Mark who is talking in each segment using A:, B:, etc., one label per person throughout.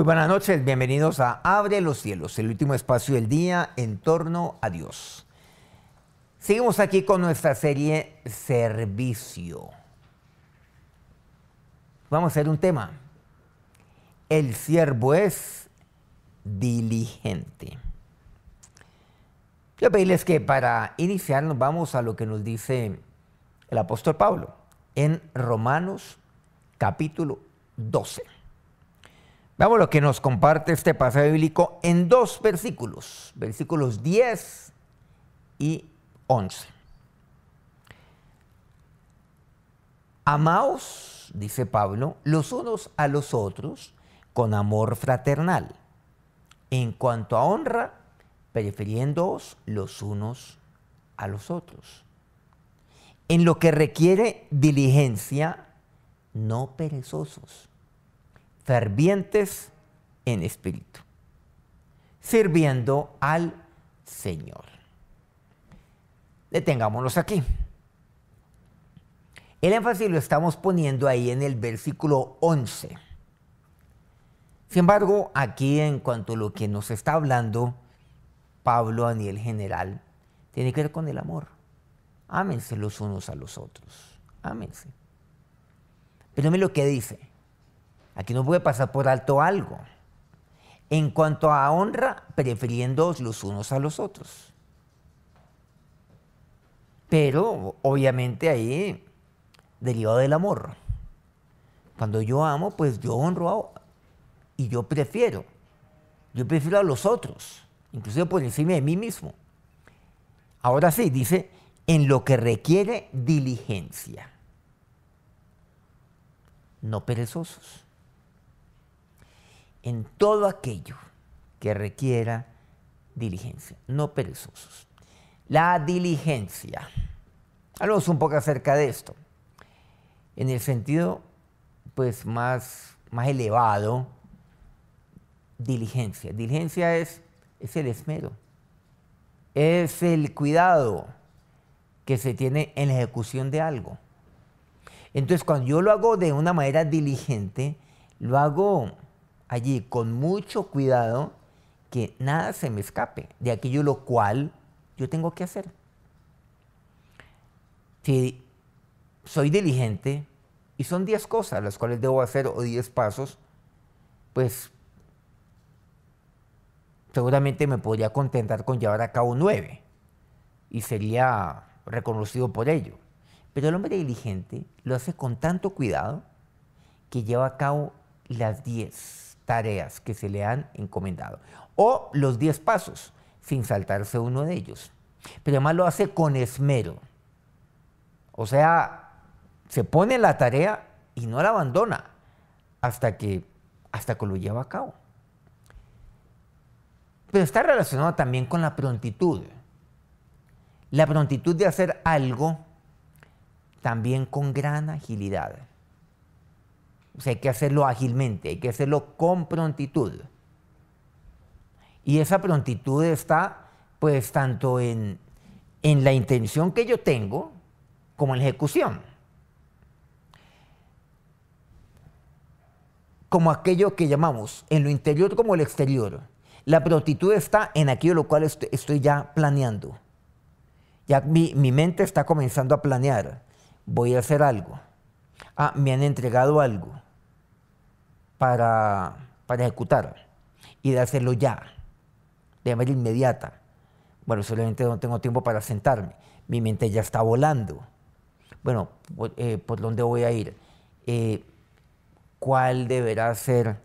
A: Muy buenas noches, bienvenidos a Abre los cielos, el último espacio del día en torno a Dios. Seguimos aquí con nuestra serie Servicio. Vamos a hacer un tema. El siervo es diligente. Yo pedirles que para iniciar nos vamos a lo que nos dice el apóstol Pablo en Romanos capítulo 12. Veamos lo que nos comparte este pasaje bíblico en dos versículos, versículos 10 y 11. Amaos, dice Pablo, los unos a los otros con amor fraternal, en cuanto a honra, prefiriéndoos los unos a los otros. En lo que requiere diligencia, no perezosos fervientes en espíritu, sirviendo al Señor. Detengámonos aquí. El énfasis lo estamos poniendo ahí en el versículo 11. Sin embargo, aquí en cuanto a lo que nos está hablando Pablo a nivel general, tiene que ver con el amor. Ámense los unos a los otros. Ámense. Pero mire lo que dice. Aquí no puede pasar por alto algo. En cuanto a honra, prefiriendo los unos a los otros. Pero obviamente ahí deriva del amor. Cuando yo amo, pues yo honro a, y yo prefiero. Yo prefiero a los otros, inclusive por encima de mí mismo. Ahora sí, dice, en lo que requiere diligencia. No perezosos en todo aquello que requiera diligencia, no perezosos. La diligencia. Hablamos un poco acerca de esto. En el sentido pues más, más elevado, diligencia. Diligencia es, es el esmero, es el cuidado que se tiene en la ejecución de algo. Entonces, cuando yo lo hago de una manera diligente, lo hago allí con mucho cuidado que nada se me escape de aquello lo cual yo tengo que hacer. Si soy diligente y son 10 cosas las cuales debo hacer o 10 pasos, pues seguramente me podría contentar con llevar a cabo 9 y sería reconocido por ello. Pero el hombre diligente lo hace con tanto cuidado que lleva a cabo las 10 tareas que se le han encomendado. O los 10 pasos, sin saltarse uno de ellos. Pero además lo hace con esmero. O sea, se pone la tarea y no la abandona hasta que, hasta que lo lleva a cabo. Pero está relacionado también con la prontitud. La prontitud de hacer algo también con gran agilidad. O hay que hacerlo ágilmente, hay que hacerlo con prontitud. Y esa prontitud está, pues, tanto en, la intención que yo tengo como en la ejecución. Como aquello que llamamos en lo interior como el exterior. La prontitud está en aquello lo cual estoy, ya planeando. Ya mi, mi mente está comenzando a planear. Voy a hacer algo. Ah, me han entregado algo para, para ejecutar y de hacerlo ya, de manera inmediata. Bueno, solamente no tengo tiempo para sentarme, mi mente ya está volando. Bueno, pues, eh, ¿por, dónde voy a ir? Eh, ¿Cuál deberá ser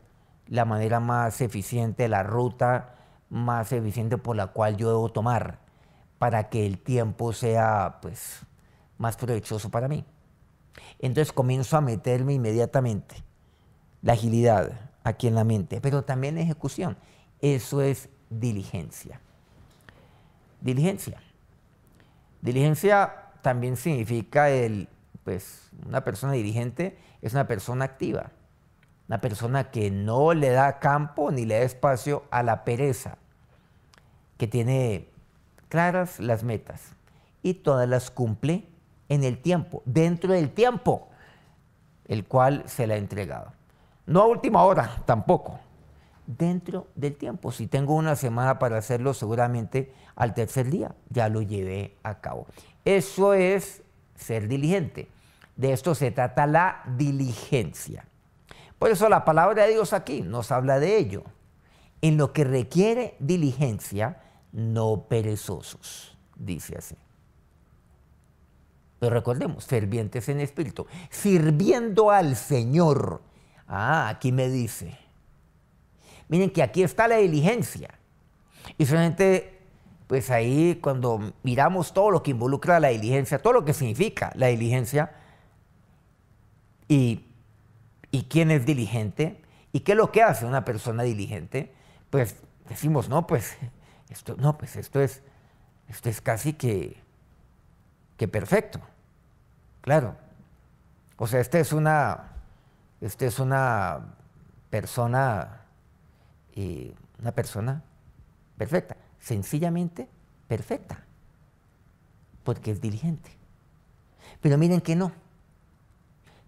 A: la manera más eficiente, la ruta más eficiente por la cual yo debo tomar para que el tiempo sea pues, más provechoso para mí? Entonces comienzo a meterme inmediatamente la agilidad aquí en la mente, pero también la ejecución. Eso es diligencia. Diligencia. Diligencia también significa el, pues, una persona dirigente es una persona activa, una persona que no le da campo ni le da espacio a la pereza, que tiene claras las metas y todas las cumple en el tiempo, dentro del tiempo el cual se la ha entregado. No a última hora, tampoco. Dentro del tiempo. Si tengo una semana para hacerlo, seguramente al tercer día ya lo llevé a cabo. Eso es ser diligente. De esto se trata la diligencia. Por eso la palabra de Dios aquí nos habla de ello. En lo que requiere diligencia, no perezosos, dice así. Pero recordemos, fervientes en espíritu, sirviendo al Señor Ah, aquí me dice. Miren que aquí está la diligencia. Y solamente, pues ahí cuando miramos todo lo que involucra la diligencia, todo lo que significa la diligencia, y, quién es diligente, y qué es lo que hace una persona diligente, pues decimos, no, pues esto, no, pues esto es, esto es casi que, que perfecto. Claro. O sea, esta es una usted es una persona, una persona perfecta, sencillamente perfecta, porque es diligente. Pero miren que no.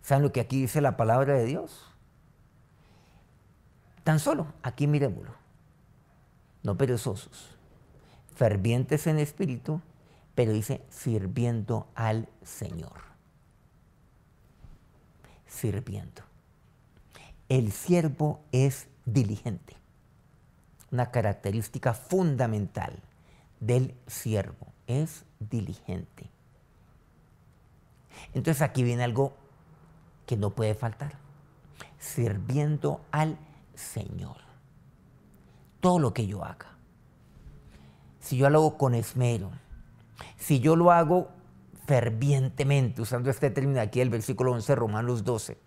A: ¿Saben lo que aquí dice la palabra de Dios? Tan solo, aquí miremoslo. No perezosos, fervientes en espíritu, pero dice sirviendo al Señor. Sirviendo el siervo es diligente, una característica fundamental del siervo, es diligente. Entonces aquí viene algo que no puede faltar, sirviendo al Señor. Todo lo que yo haga, si yo lo hago con esmero, si yo lo hago fervientemente, usando este término aquí del versículo 11, Romanos 12,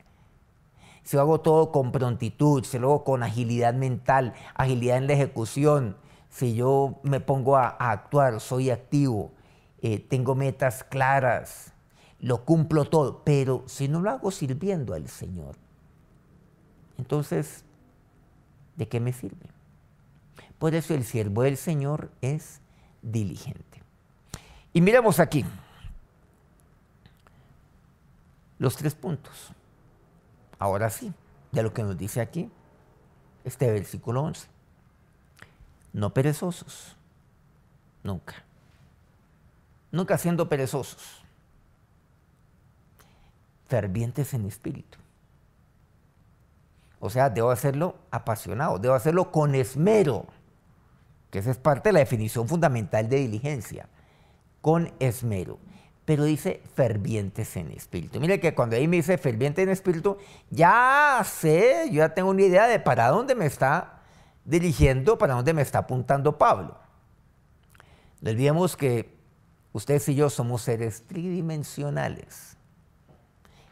A: si lo hago todo con prontitud, si lo hago con agilidad mental, agilidad en la ejecución, si yo me pongo a, actuar, soy activo, eh, tengo metas claras, lo cumplo todo, pero si no lo hago sirviendo al Señor, entonces, ¿de qué me sirve? Por eso el siervo del Señor es diligente. Y miramos aquí los tres puntos ahora sí, de lo que nos dice aquí este versículo 11. No perezosos, nunca. Nunca siendo perezosos. Fervientes en espíritu. O sea, debo hacerlo apasionado, debo hacerlo con esmero, que esa es parte de la definición fundamental de diligencia, con esmero pero dice fervientes en espíritu. Mire que cuando ahí me dice ferviente en espíritu, ya sé, yo ya tengo una idea de para dónde me está dirigiendo, para dónde me está apuntando Pablo. No olvidemos que ustedes y yo somos seres tridimensionales,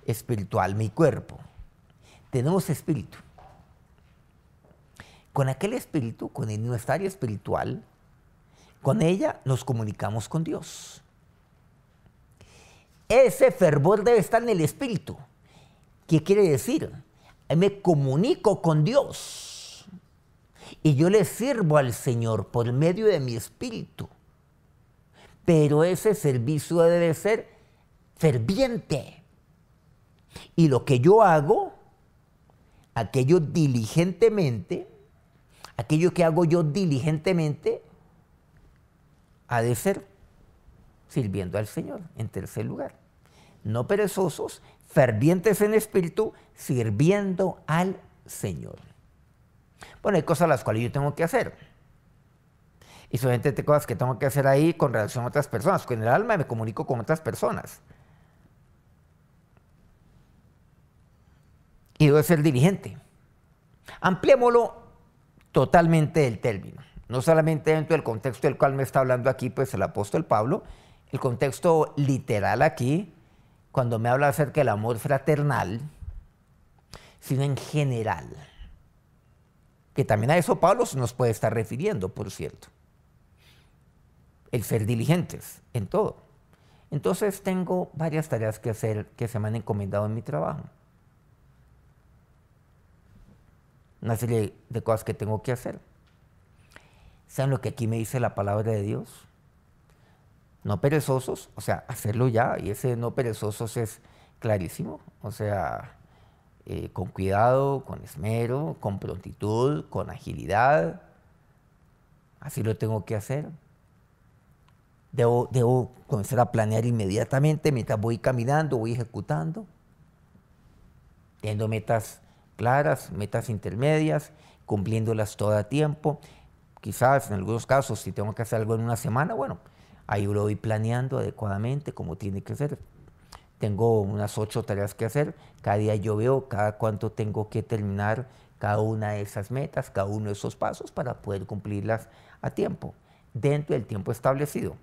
A: espiritual, mi cuerpo. Tenemos espíritu. Con aquel espíritu, con nuestra área espiritual, con ella nos comunicamos con Dios ese fervor debe estar en el espíritu. ¿Qué quiere decir? Me comunico con Dios y yo le sirvo al Señor por medio de mi espíritu. Pero ese servicio debe ser ferviente. Y lo que yo hago, aquello diligentemente, aquello que hago yo diligentemente, ha de ser sirviendo al Señor. En tercer lugar, no perezosos, fervientes en espíritu, sirviendo al Señor. Bueno, hay cosas las cuales yo tengo que hacer. Y solamente hay cosas que tengo que hacer ahí con relación a otras personas. Con el alma me comunico con otras personas. Y debo ser dirigente Ampliémoslo totalmente el término. No solamente dentro del contexto del cual me está hablando aquí pues el apóstol Pablo, el contexto literal aquí, cuando me habla acerca del amor fraternal, sino en general. Que también a eso Pablo se nos puede estar refiriendo, por cierto. El ser diligentes en todo. Entonces tengo varias tareas que hacer que se me han encomendado en mi trabajo. Una serie de cosas que tengo que hacer. ¿Saben lo que aquí me dice la palabra de Dios? no perezosos, o sea, hacerlo ya, y ese no perezosos es clarísimo, o sea, eh, con cuidado, con esmero, con prontitud, con agilidad, así lo tengo que hacer. Debo, debo comenzar a planear inmediatamente mientras voy caminando, voy ejecutando, teniendo metas claras, metas intermedias, cumpliéndolas todo a tiempo. Quizás en algunos casos, si tengo que hacer algo en una semana, bueno, Ahí lo voy planeando adecuadamente como tiene que ser. Tengo unas ocho tareas que hacer. Cada día yo veo cada cuánto tengo que terminar cada una de esas metas, cada uno de esos pasos para poder cumplirlas a tiempo, dentro del tiempo establecido.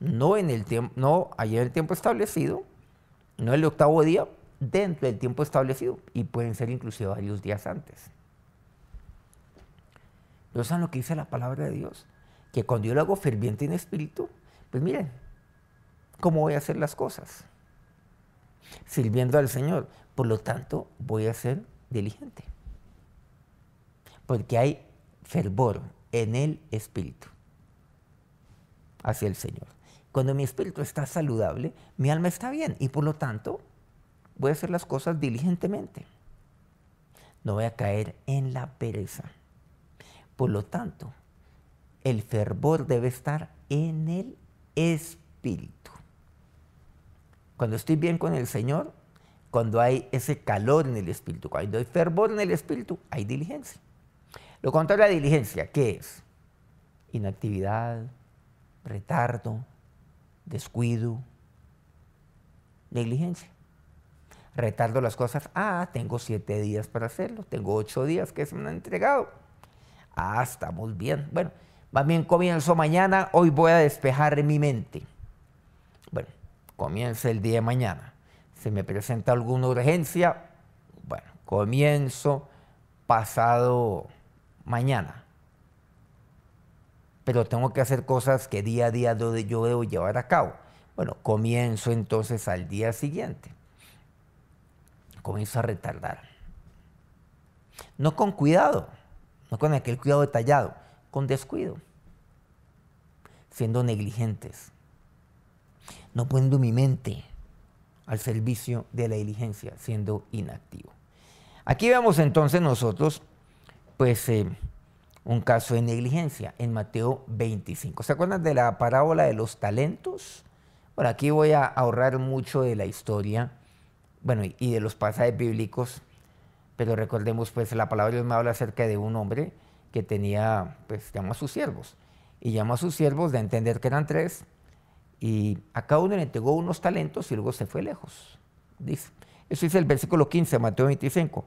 A: No, en el tiempo, no allá en el tiempo establecido, no el octavo día, dentro del tiempo establecido y pueden ser inclusive varios días antes. ¿No saben lo que dice la palabra de Dios? Que cuando yo lo hago ferviente en espíritu, pues miren, ¿cómo voy a hacer las cosas? Sirviendo al Señor. Por lo tanto, voy a ser diligente. Porque hay fervor en el espíritu hacia el Señor. Cuando mi espíritu está saludable, mi alma está bien y por lo tanto voy a hacer las cosas diligentemente. No voy a caer en la pereza. Por lo tanto, el fervor debe estar en el espíritu. Cuando estoy bien con el Señor, cuando hay ese calor en el espíritu, cuando hay fervor en el espíritu, hay diligencia. Lo contrario a la diligencia, ¿qué es? Inactividad, retardo, descuido, negligencia. Retardo las cosas. Ah, tengo siete días para hacerlo, tengo ocho días que se me han entregado. Ah, estamos bien. Bueno, más bien comienzo mañana, hoy voy a despejar mi mente. Bueno, comienza el día de mañana. Si me presenta alguna urgencia, bueno, comienzo pasado mañana. Pero tengo que hacer cosas que día a día yo debo llevar a cabo. Bueno, comienzo entonces al día siguiente. Comienzo a retardar. No con cuidado, no con aquel cuidado detallado, con descuido, siendo negligentes, no poniendo mi mente al servicio de la diligencia, siendo inactivo. Aquí vemos entonces nosotros, pues, eh, un caso de negligencia en Mateo 25. ¿Se acuerdan de la parábola de los talentos? Bueno, aquí voy a ahorrar mucho de la historia, bueno, y de los pasajes bíblicos, pero recordemos, pues, la palabra de Dios me habla acerca de un hombre que tenía, pues llamó a sus siervos. Y llamó a sus siervos de entender que eran tres, y a cada uno le entregó unos talentos y luego se fue lejos. Eso dice el versículo 15, de Mateo 25.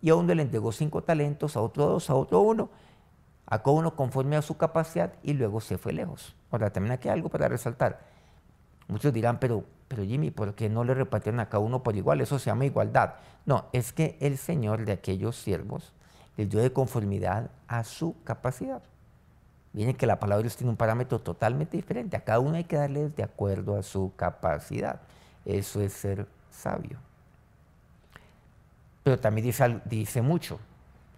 A: Y a uno le entregó cinco talentos, a otro dos, a otro uno, a cada uno conforme a su capacidad y luego se fue lejos. Ahora, también aquí hay algo para resaltar. Muchos dirán, pero, pero Jimmy, ¿por qué no le repartieron a cada uno por igual? Eso se llama igualdad. No, es que el Señor de aquellos siervos el dio de conformidad a su capacidad. Viene que la palabra de Dios tiene un parámetro totalmente diferente. A cada uno hay que darle de acuerdo a su capacidad. Eso es ser sabio. Pero también dice, mucho.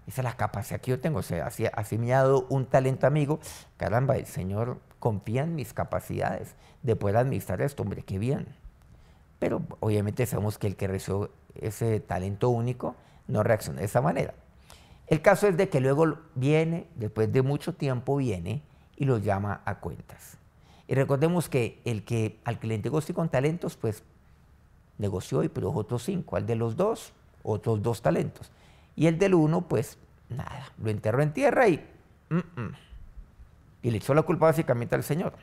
A: Dice es la capacidad que yo tengo. O sea, así, me ha dado un talento amigo. Caramba, el Señor confía en mis capacidades de poder administrar esto. Hombre, qué bien. Pero obviamente sabemos que el que recibió ese talento único no reacciona de esa manera. El caso es de que luego viene, después de mucho tiempo viene y los llama a cuentas. Y recordemos que el que al cliente le este con talentos, pues negoció y produjo otros cinco. Al de los dos, otros dos talentos. Y el del uno, pues nada, lo enterró en tierra y... Y le echó la culpa básicamente al Señor,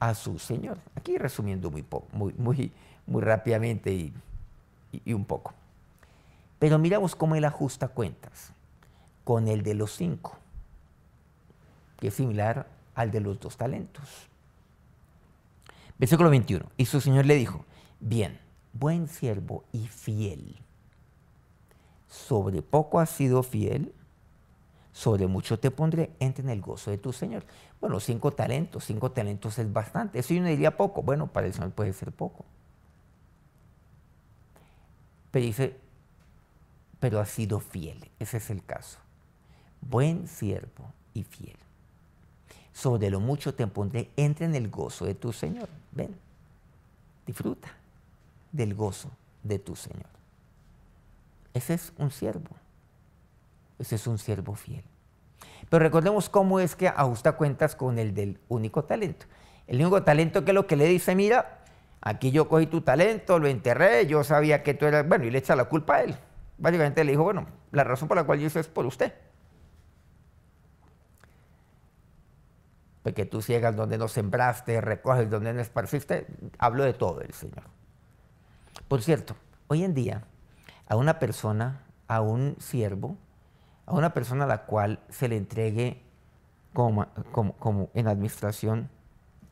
A: a su Señor. Aquí resumiendo muy, poco, muy, muy, muy rápidamente y un poco. Pero miramos cómo Él ajusta cuentas con el de los cinco, que es similar al de los dos talentos. Versículo 21. Y su Señor le dijo, bien, buen siervo y fiel. Sobre poco has sido fiel, sobre mucho te pondré, entre en el gozo de tu Señor. Bueno, cinco talentos, cinco talentos es bastante. Eso yo no diría poco. Bueno, para el Señor puede ser poco. Pero dice, pero has sido fiel. Ese es el caso buen siervo y fiel. Sobre lo mucho te entre entra en el gozo de tu Señor. Ven, disfruta del gozo de tu Señor. Ese es un siervo. Ese es un siervo fiel. Pero recordemos cómo es que ajusta cuentas con el del único talento. El único talento que es lo que le dice, mira, aquí yo cogí tu talento, lo enterré, yo sabía que tú eras, bueno, y le echa la culpa a él. Básicamente le dijo, bueno, la razón por la cual yo hice es por usted. Que tú ciegas donde no sembraste, recoges donde no esparciste, hablo de todo el Señor. Por cierto, hoy en día a una persona, a un siervo, a una persona a la cual se le entregue como, como, en administración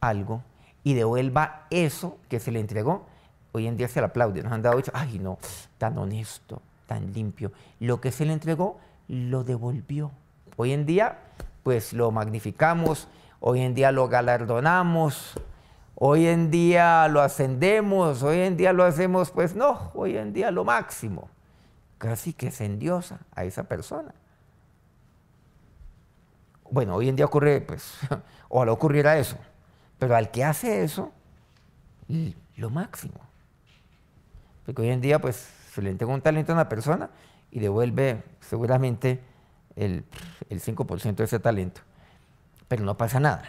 A: algo y devuelva eso que se le entregó, hoy en día se le aplaude. Nos han dado dicho, ay no, tan honesto, tan limpio. Lo que se le entregó, lo devolvió. Hoy en día, pues lo magnificamos, hoy en día lo galardonamos, hoy en día lo ascendemos, hoy en día lo hacemos, pues no, hoy en día lo máximo. Casi que se endiosa a esa persona. Bueno, hoy en día ocurre, pues, ojalá ocurriera eso, pero al que hace eso, lo máximo. Porque hoy en día, pues, se le entrega un talento a una persona y devuelve seguramente el, el 5% de ese talento pero no pasa nada.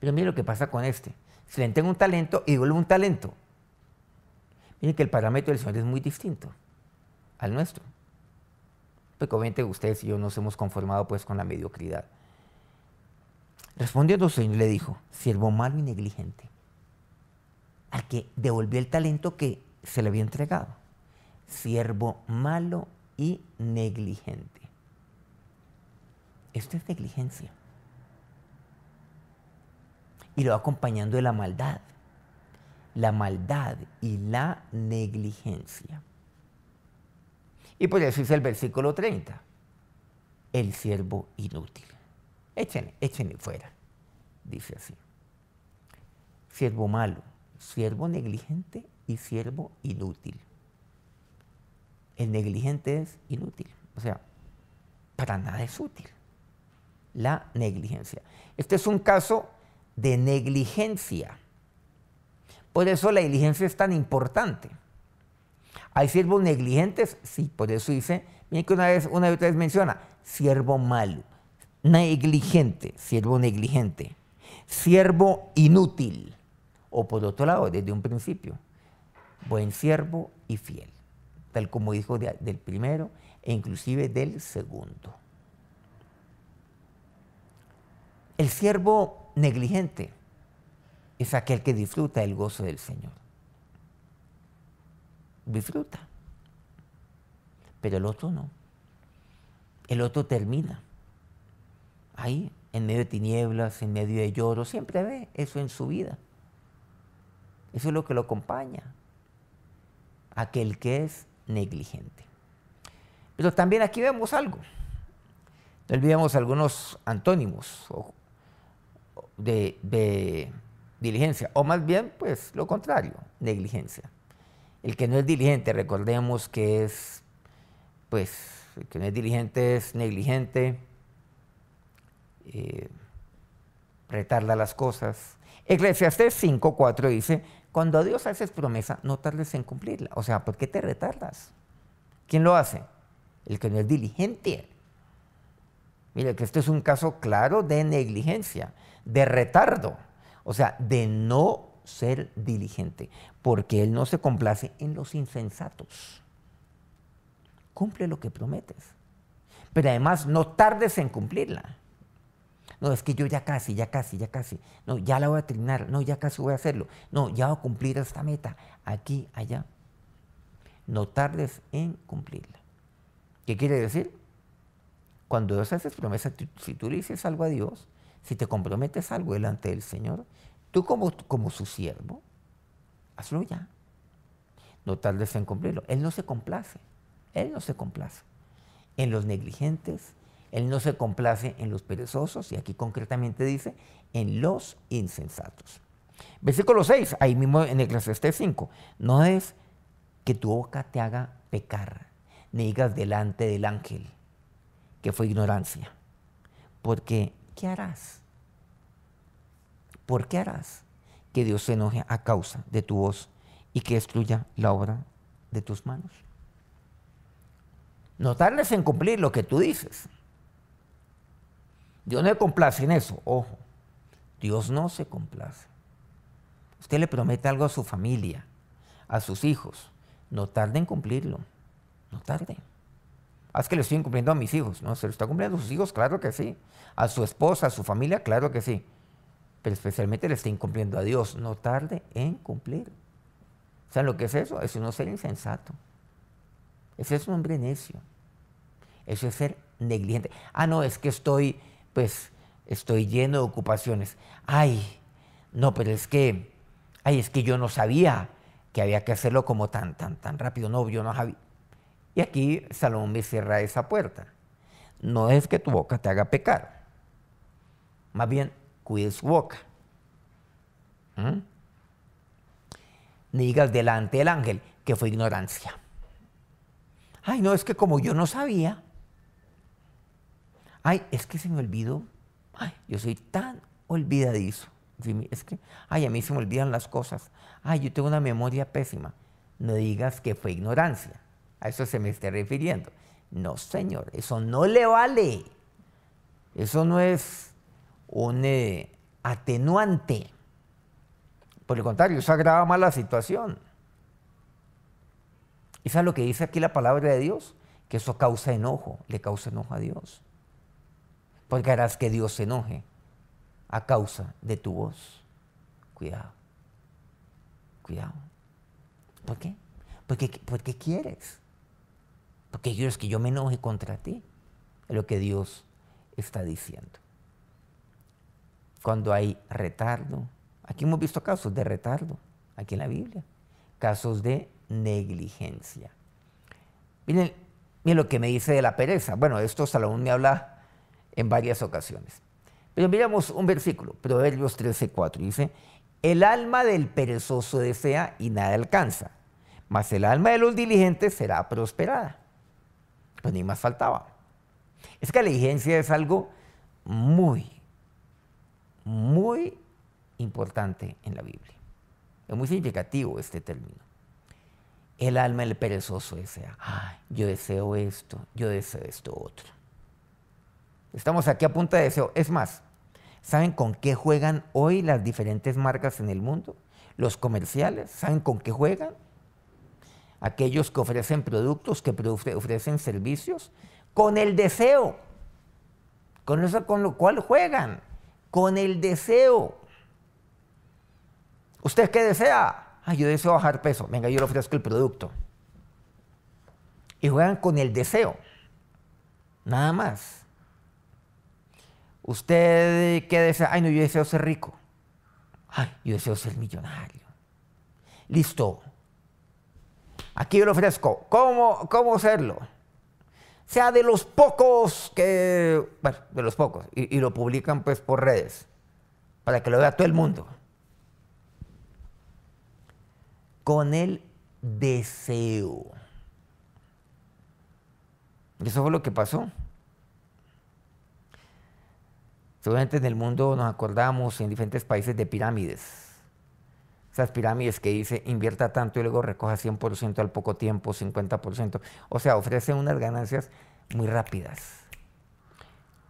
A: Pero mire lo que pasa con este. Se le entrega un talento y devuelve un talento. Miren que el parámetro del Señor es muy distinto al nuestro. Porque obviamente ustedes y yo nos hemos conformado pues con la mediocridad. Respondiendo el Señor le dijo, siervo malo y negligente, al que devolvió el talento que se le había entregado. Siervo malo y negligente. Esto es negligencia. Y lo va acompañando de la maldad. La maldad y la negligencia. Y por pues eso dice el versículo 30, el siervo inútil. Échenle, échenle fuera, dice así. Siervo malo, siervo negligente y siervo inútil. El negligente es inútil, o sea, para nada es útil la negligencia. Este es un caso de negligencia. Por eso la diligencia es tan importante. ¿Hay siervos negligentes? Sí, por eso dice, miren que una vez, una de otra menciona, siervo malo, negligente, siervo negligente, siervo inútil. O por otro lado, desde un principio, buen siervo y fiel, tal como dijo del primero e inclusive del segundo. El siervo negligente es aquel que disfruta el gozo del Señor. Disfruta. Pero el otro no. El otro termina. Ahí, en medio de tinieblas, en medio de lloro, siempre ve eso en su vida. Eso es lo que lo acompaña. Aquel que es negligente. Pero también aquí vemos algo. No olvidemos algunos antónimos o de, diligencia, o más bien, pues lo contrario, negligencia. El que no es diligente, recordemos que es, pues, el que no es diligente es negligente, eh, retarda las cosas. Eclesiastes 5.4 dice, cuando a Dios haces promesa, no tardes en cumplirla. O sea, ¿por qué te retardas? ¿Quién lo hace? El que no es diligente. Mira, que esto es un caso claro de negligencia de retardo, o sea, de no ser diligente, porque Él no se complace en los insensatos. Cumple lo que prometes, pero además no tardes en cumplirla. No, es que yo ya casi, ya casi, ya casi. No, ya la voy a terminar. No, ya casi voy a hacerlo. No, ya voy a cumplir esta meta. Aquí, allá. No tardes en cumplirla. ¿Qué quiere decir? Cuando Dios hace promesa, si tú le dices algo a Dios, si te comprometes algo delante del Señor, tú como, como su siervo, hazlo ya. No tardes en cumplirlo. Él no se complace. Él no se complace. En los negligentes, Él no se complace en los perezosos, y aquí concretamente dice, en los insensatos. Versículo 6, ahí mismo en Eclesiastés 5. No es que tu boca te haga pecar, ni digas delante del ángel que fue ignorancia, porque ¿qué harás? ¿Por qué harás que Dios se enoje a causa de tu voz y que destruya la obra de tus manos? No tardes en cumplir lo que tú dices. Dios no se complace en eso, ojo. Dios no se complace. Usted le promete algo a su familia, a sus hijos. No tarde en cumplirlo. No tarde es que le estoy incumpliendo a mis hijos, ¿no? ¿Se lo está cumpliendo a sus hijos? Claro que sí. A su esposa, a su familia, claro que sí. Pero especialmente le está incumpliendo a Dios. No tarde en cumplir. ¿Saben lo que es eso? es no ser insensato. Eso es un hombre necio. Eso es ser negligente. Ah, no, es que estoy, pues, estoy lleno de ocupaciones. Ay, no, pero es que, ay, es que yo no sabía que había que hacerlo como tan, tan, tan rápido. No, yo no sabía. Y aquí Salomón me cierra esa puerta. No es que tu boca te haga pecar. Más bien, cuide su boca. No ¿Mm? digas delante del ángel que fue ignorancia. Ay, no, es que como yo no sabía. Ay, es que se me olvidó. Ay, yo soy tan olvidadizo. Es que, ay, a mí se me olvidan las cosas. Ay, yo tengo una memoria pésima. No digas que fue ignorancia. A eso se me está refiriendo. No, señor, eso no le vale. Eso no es un eh, atenuante. Por el contrario, eso agrava más la situación. ¿Y sabes lo que dice aquí la palabra de Dios? Que eso causa enojo, le causa enojo a Dios. Porque harás que Dios se enoje a causa de tu voz. Cuidado, cuidado. ¿Por qué? Porque, porque quieres. Lo que quiero es que yo me enoje contra ti? Es lo que Dios está diciendo. Cuando hay retardo, aquí hemos visto casos de retardo, aquí en la Biblia, casos de negligencia. Miren, miren lo que me dice de la pereza. Bueno, esto Salomón me habla en varias ocasiones. Pero miramos un versículo, Proverbios 4, dice, el alma del perezoso desea y nada alcanza, mas el alma de los diligentes será prosperada. Pues, ni más faltaba. Es que la diligencia es algo muy, muy importante en la Biblia. Es muy significativo este término. El alma del perezoso desea, yo deseo esto, yo deseo esto otro. Estamos aquí a punta de deseo. Es más, ¿saben con qué juegan hoy las diferentes marcas en el mundo? Los comerciales, ¿saben con qué juegan? aquellos que ofrecen productos, que ofrecen servicios, con el deseo. Con eso con lo cual juegan, con el deseo. ¿Usted qué desea? ay ah, yo deseo bajar peso. Venga, yo le ofrezco el producto. Y juegan con el deseo. Nada más. ¿Usted qué desea? Ay, no, yo deseo ser rico. Ay, yo deseo ser millonario. Listo, Aquí yo le ofrezco cómo, cómo Sea de los pocos que, bueno, de los pocos, y, y lo publican pues por redes, para que lo vea todo el mundo. Con el deseo. Y eso fue lo que pasó. Seguramente en el mundo nos acordamos en diferentes países de pirámides esas pirámides que dice invierta tanto y luego recoja 100% al poco tiempo, 50%. O sea, ofrece unas ganancias muy rápidas,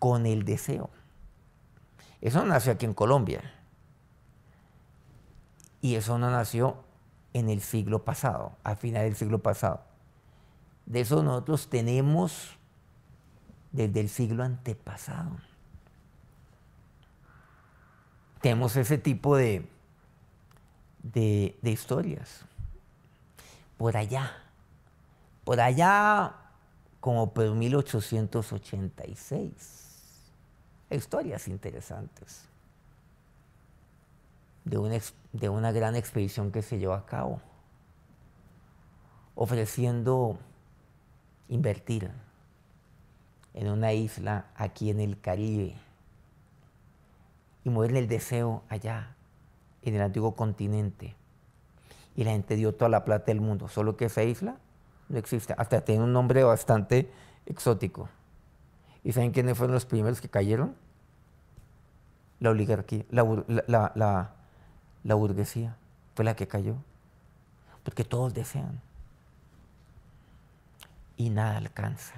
A: con el deseo. Eso nació aquí en Colombia. Y eso no nació en el siglo pasado, a final del siglo pasado. De eso nosotros tenemos desde el siglo antepasado. Tenemos ese tipo de, de, historias. Por allá, por allá como por 1886. Historias interesantes de de una gran expedición que se llevó a cabo, ofreciendo invertir en una isla aquí en el Caribe y moverle el deseo allá en el antiguo continente. Y la gente dio toda la plata del mundo, solo que esa isla no existe. Hasta tiene un nombre bastante exótico. ¿Y saben quiénes fueron los primeros que cayeron? La oligarquía, la, burguesía fue la que cayó. Porque todos desean. Y nada alcanza.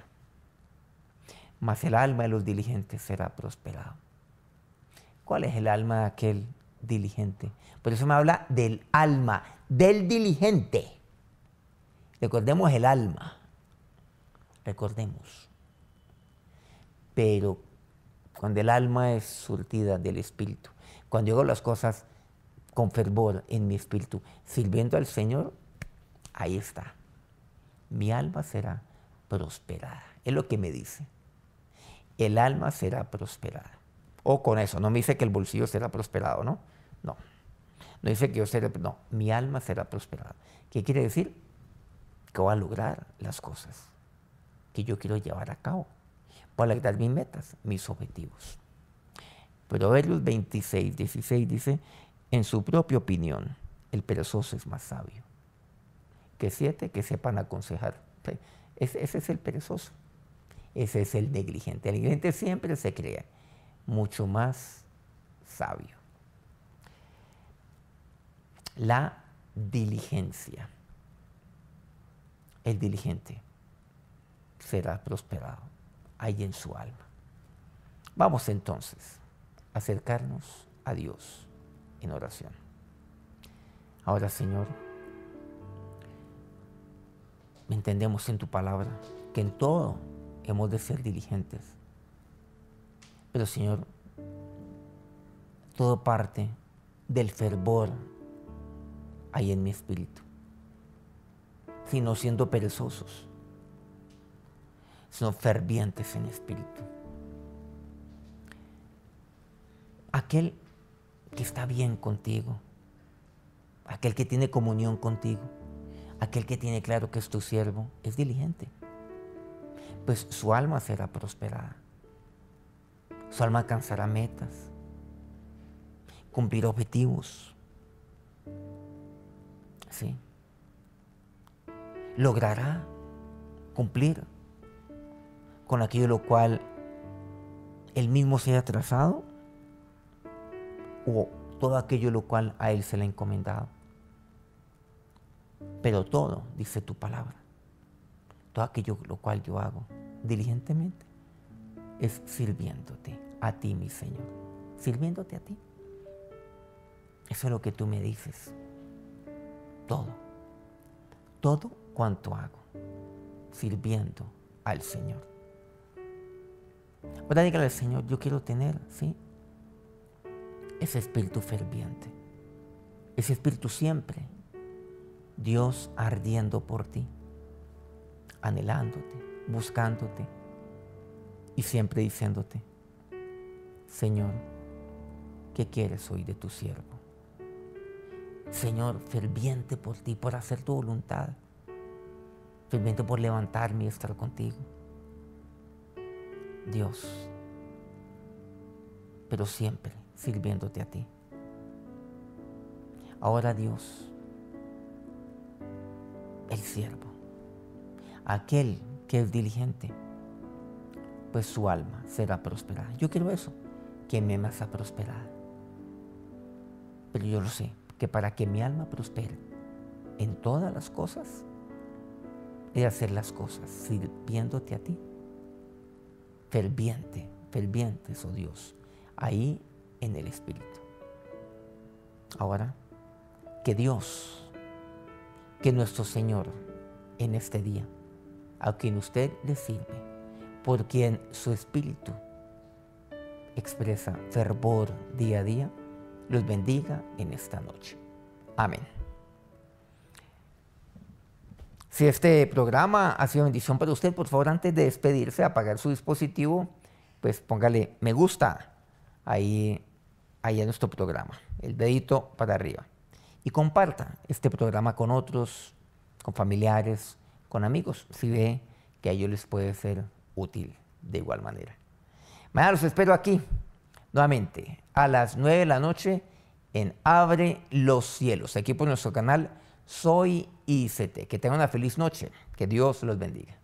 A: Mas el alma de los diligentes será prosperado. ¿Cuál es el alma de aquel diligente. Por eso me habla del alma, del diligente. Recordemos el alma. Recordemos. Pero cuando el alma es surtida del espíritu, cuando yo hago las cosas con fervor en mi espíritu, sirviendo al Señor, ahí está. Mi alma será prosperada. Es lo que me dice. El alma será prosperada o con eso. No me dice que el bolsillo será prosperado, ¿no? No. No dice que yo seré, no, mi alma será prosperada. ¿Qué quiere decir? Que voy a lograr las cosas que yo quiero llevar a cabo. Voy a lograr mis metas, mis objetivos. Proverbios 26, 16 dice, en su propia opinión, el perezoso es más sabio. Que siete, que sepan aconsejar. Ese, es el perezoso. Ese es el negligente. El negligente siempre se cree mucho más sabio. La diligencia. El diligente será prosperado ahí en su alma. Vamos entonces a acercarnos a Dios en oración. Ahora, Señor, entendemos en tu palabra que en todo hemos de ser diligentes pero Señor, todo parte del fervor hay en mi espíritu, sino siendo perezosos, sino fervientes en espíritu. Aquel que está bien contigo, aquel que tiene comunión contigo, aquel que tiene claro que es tu siervo, es diligente, pues su alma será prosperada. Su alma alcanzará metas, cumplirá objetivos. Sí. Logrará cumplir con aquello lo cual él mismo se haya trazado o todo aquello lo cual a él se le ha encomendado. Pero todo, dice tu palabra, todo aquello lo cual yo hago diligentemente, es sirviéndote a ti, mi Señor. Sirviéndote a ti. Eso es lo que tú me dices. Todo. Todo cuanto hago. Sirviendo al Señor. Ahora dígale al Señor, yo quiero tener, ¿sí? Ese espíritu ferviente. Ese espíritu siempre. Dios ardiendo por ti. Anhelándote, buscándote, y siempre diciéndote, Señor, ¿qué quieres hoy de tu siervo? Señor, ferviente por ti, por hacer tu voluntad, ferviente por levantarme y estar contigo. Dios, pero siempre sirviéndote a ti. Ahora Dios, el siervo, aquel que es diligente, pues su alma será prosperada. Yo quiero eso, que mi alma sea prosperada. Pero yo lo sé, que para que mi alma prospere en todas las cosas, he hacer las cosas sirviéndote a ti. Ferviente, ferviente, oh Dios, ahí en el Espíritu. Ahora, que Dios, que nuestro Señor, en este día, a quien usted le sirve, por quien su espíritu expresa fervor día a día, los bendiga en esta noche. Amén. Si este programa ha sido bendición para usted, por favor, antes de despedirse, apagar su dispositivo, pues póngale me gusta ahí, ahí en nuestro programa, el dedito para arriba. Y comparta este programa con otros, con familiares, con amigos, si ve que a ellos les puede ser útil de igual manera. Mañana los espero aquí, nuevamente, a las 9 de la noche en Abre los Cielos, aquí por nuestro canal Soy ICT. Que tengan una feliz noche, que Dios los bendiga.